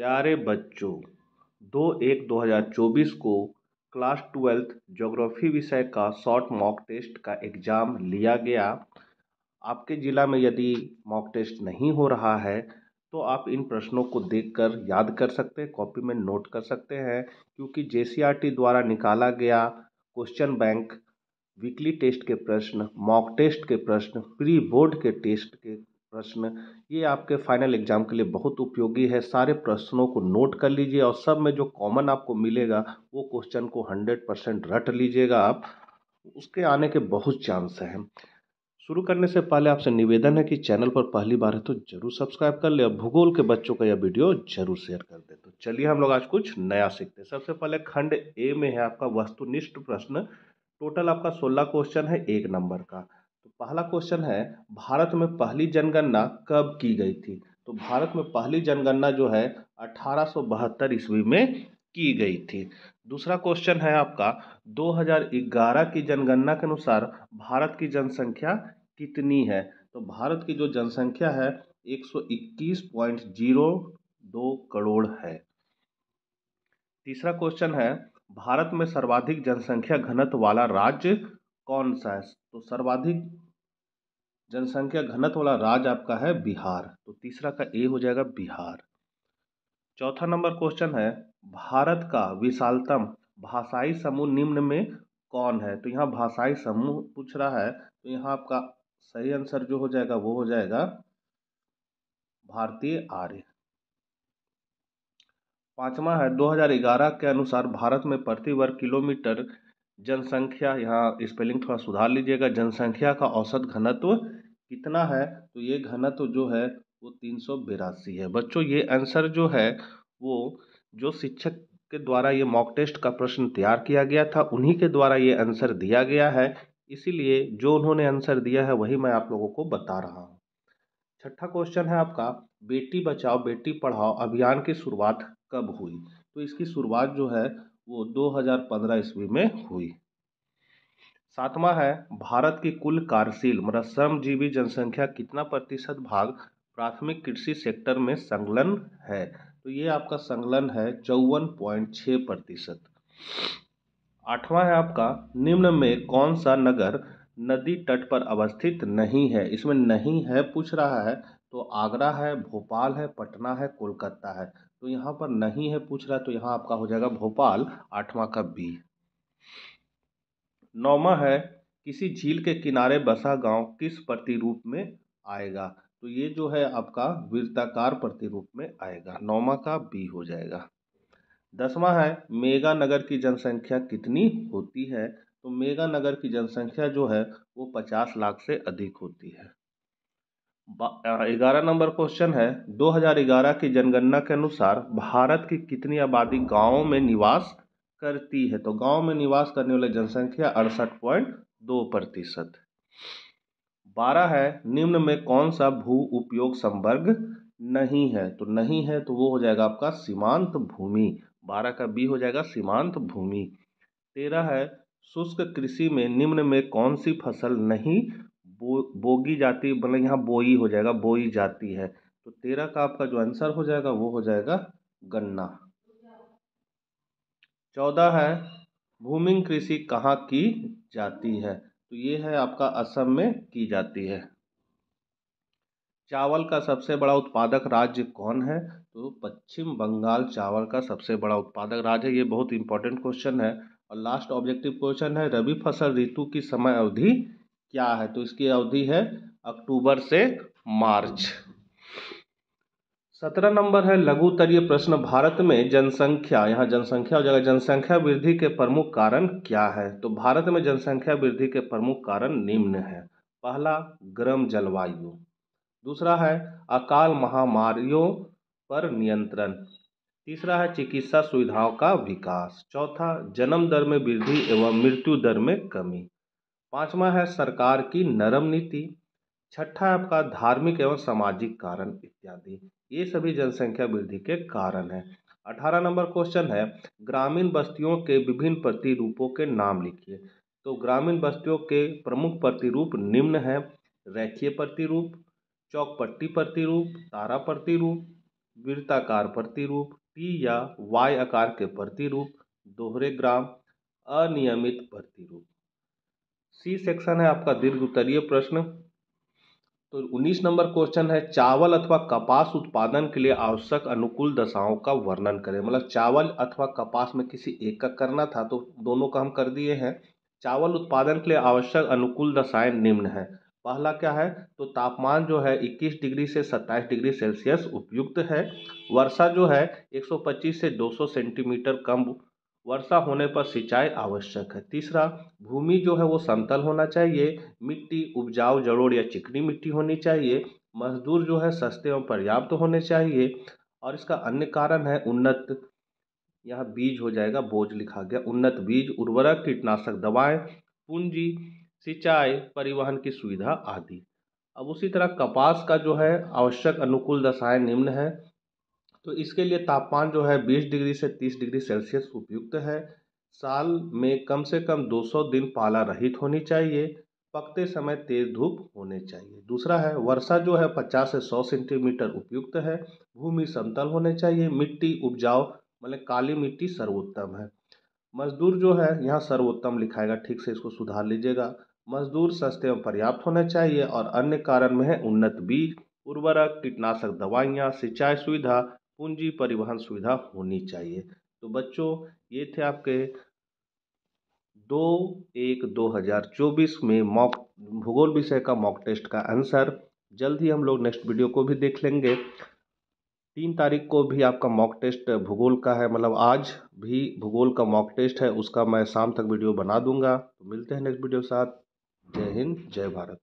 प्यारे बच्चों दो एक दो हज़ार चौबीस को क्लास ट्वेल्थ ज्योग्राफी विषय का शॉर्ट मॉक टेस्ट का एग्ज़ाम लिया गया आपके ज़िला में यदि मॉक टेस्ट नहीं हो रहा है तो आप इन प्रश्नों को देखकर याद कर सकते हैं कॉपी में नोट कर सकते हैं क्योंकि जे द्वारा निकाला गया क्वेश्चन बैंक वीकली टेस्ट के प्रश्न मॉक टेस्ट के प्रश्न प्री बोर्ड के टेस्ट के प्रश्न ये आपके फाइनल एग्जाम के लिए बहुत उपयोगी है सारे प्रश्नों को नोट कर लीजिए और सब में जो कॉमन आपको मिलेगा वो क्वेश्चन को हंड्रेड परसेंट रट लीजिएगा आप उसके आने के बहुत चांस हैं शुरू करने से पहले आपसे निवेदन है कि चैनल पर पहली बार है तो जरूर सब्सक्राइब कर ले और भूगोल के बच्चों का यह वीडियो जरूर शेयर कर दे तो चलिए हम लोग आज कुछ नया सीखते हैं सबसे पहले खंड ए में है आपका वस्तुनिष्ठ प्रश्न टोटल आपका सोलह क्वेश्चन है एक नंबर का पहला क्वेश्चन है भारत में पहली जनगणना कब की गई थी तो भारत में पहली जनगणना जो है अठारह ईस्वी में की गई थी दूसरा क्वेश्चन है आपका 2011 की जनगणना के अनुसार भारत की जनसंख्या कितनी है तो भारत की जो जनसंख्या है 121.02 करोड़ है तीसरा क्वेश्चन है भारत में सर्वाधिक जनसंख्या घनत्व वाला राज्य कौन सा है तो सर्वाधिक जनसंख्या घनत्व वाला राज्य आपका है बिहार तो तीसरा का ए हो जाएगा बिहार चौथा नंबर क्वेश्चन है भारत का विशालतम भाषाई समूह निम्न में कौन है तो यहाँ भाषाई समूह पूछ रहा है तो यहाँ आपका सही आंसर जो हो जाएगा वो हो जाएगा भारतीय आर्य पांचवा है 2011 के अनुसार भारत में प्रति वर्ग किलोमीटर जनसंख्या यहाँ स्पेलिंग थोड़ा सुधार लीजिएगा जनसंख्या का औसत घनत्व कितना है तो ये घनत्व जो है वो तीन सौ बेरासी है बच्चों ये आंसर जो है वो जो शिक्षक के द्वारा ये मॉक टेस्ट का प्रश्न तैयार किया गया था उन्हीं के द्वारा ये आंसर दिया गया है इसीलिए जो उन्होंने आंसर दिया है वही मैं आप लोगों को बता रहा हूँ छठा क्वेश्चन है आपका बेटी बचाओ बेटी पढ़ाओ अभियान की शुरुआत कब हुई तो इसकी शुरुआत जो है वो 2015 ईस्वी में हुई सातवां है भारत की कुल कार्यशील मतलब श्रमजीवी जनसंख्या कितना प्रतिशत भाग प्राथमिक कृषि सेक्टर में संलग्न है तो ये आपका संलग्न है चौवन पॉइंट छः प्रतिशत आठवां है आपका निम्न में कौन सा नगर नदी तट पर अवस्थित नहीं है इसमें नहीं है पूछ रहा है तो आगरा है भोपाल है पटना है कोलकाता है तो यहाँ पर नहीं है पूछ रहा है तो यहाँ आपका हो जाएगा भोपाल आठवां का बी नौवा है किसी झील के किनारे बसा गांव किस प्रतिरूप में आएगा तो ये जो है आपका वीरताकार प्रतिरूप में आएगा नौवा का बी हो जाएगा दसवां है मेगा नगर की जनसंख्या कितनी होती है तो मेगा नगर की जनसंख्या जो है वो पचास लाख से अधिक होती है ग्यारह नंबर क्वेश्चन है 2011 की जनगणना के अनुसार भारत की कितनी आबादी गाँव में निवास करती है तो गांव में निवास करने वाली जनसंख्या अड़सठ पॉइंट दो प्रतिशत बारह है निम्न में कौन सा भू उपयोग संवर्ग नहीं है तो नहीं है तो वो हो जाएगा आपका सीमांत भूमि बारह का बी हो जाएगा सीमांत भूमि तेरह है शुष्क कृषि में निम्न में कौन सी फसल नहीं बो बोगी जाति मतलब यहाँ बोई हो जाएगा बोई जाती है तो तेरह का आपका जो आंसर हो जाएगा वो हो जाएगा गन्ना चौदह है भूमिंग कृषि कहाँ की जाती है तो ये है आपका असम में की जाती है चावल का सबसे बड़ा उत्पादक राज्य कौन है तो पश्चिम बंगाल चावल का सबसे बड़ा उत्पादक राज्य है ये बहुत इंपॉर्टेंट क्वेश्चन है और लास्ट ऑब्जेक्टिव क्वेश्चन है रबी फसल ऋतु की समय अवधि क्या है तो इसकी अवधि है अक्टूबर से मार्च सत्रह नंबर है लघु तरीय प्रश्न भारत में जनसंख्या यहाँ जनसंख्या जाएगा जनसंख्या वृद्धि के प्रमुख कारण क्या है तो भारत में जनसंख्या वृद्धि के प्रमुख कारण निम्न है पहला गर्म जलवायु दूसरा है अकाल महामारियों पर नियंत्रण तीसरा है चिकित्सा सुविधाओं का विकास चौथा जन्म दर में वृद्धि एवं मृत्यु दर में कमी पाँचवा है सरकार की नरम नीति छठा आपका धार्मिक एवं सामाजिक कारण इत्यादि ये सभी जनसंख्या वृद्धि के कारण है अठारह नंबर क्वेश्चन है ग्रामीण बस्तियों के विभिन्न प्रतिरूपों के नाम लिखिए तो ग्रामीण बस्तियों के प्रमुख प्रतिरूप निम्न हैं रेखीय प्रतिरूप चौकपट्टी प्रतिरूप तारा प्रतिरूप वृत्ताकार प्रतिरूप टी या वाय आकार के प्रतिरूप दोहरे ग्राम अनियमित प्रतिरूप सी सेक्शन है आपका दीर्घ उत्तरीय प्रश्न तो 19 नंबर क्वेश्चन है चावल अथवा कपास उत्पादन के लिए आवश्यक अनुकूल दशाओं का वर्णन करें मतलब चावल अथवा कपास में किसी एक का करना था तो दोनों का हम कर दिए हैं चावल उत्पादन के लिए आवश्यक अनुकूल दशाएं निम्न है पहला क्या है तो तापमान जो है 21 डिग्री से 27 डिग्री सेल्सियस उपयुक्त है वर्षा जो है 125 से 200 सेंटीमीटर कम वर्षा होने पर सिंचाई आवश्यक है तीसरा भूमि जो है वो समतल होना चाहिए मिट्टी उपजाऊ जड़ोड़ या चिकनी मिट्टी होनी चाहिए मज़दूर जो है सस्ते और पर्याप्त होने चाहिए और इसका अन्य कारण है उन्नत यहाँ बीज हो जाएगा बोझ लिखा गया उन्नत बीज उर्वरक कीटनाशक दवाएं पूंजी सिंचाई परिवहन की सुविधा आदि अब उसी तरह कपास का जो है आवश्यक अनुकूल दशाएं निम्न है तो इसके लिए तापमान जो है बीस डिग्री से तीस डिग्री सेल्सियस उपयुक्त है साल में कम से कम दो सौ दिन पाला रहित होनी चाहिए पकते समय तेज़ धूप होने चाहिए दूसरा है वर्षा जो है पचास से सौ सेंटीमीटर उपयुक्त है भूमि समतल होने चाहिए मिट्टी उपजाऊ मतलब काली मिट्टी सर्वोत्तम है मजदूर जो है यहाँ सर्वोत्तम लिखाएगा ठीक से इसको सुधार लीजिएगा मजदूर सस्ते और पर्याप्त होने चाहिए और अन्य कारण में है उन्नत बीज उर्वरक कीटनाशक दवाइयाँ सिंचाई सुविधा पूंजी परिवहन सुविधा होनी चाहिए तो बच्चों ये थे आपके दो एक दो हज़ार चौबीस में मॉक भूगोल विषय का मॉक टेस्ट का आंसर जल्द ही हम लोग नेक्स्ट वीडियो को भी देख लेंगे तीन तारीख को भी आपका मॉक टेस्ट भूगोल का है मतलब आज भी भूगोल का मॉक टेस्ट है उसका मैं शाम तक वीडियो बना दूंगा तो मिलते हैं नेक्स्ट वीडियो साथ जय हिंद जय भारत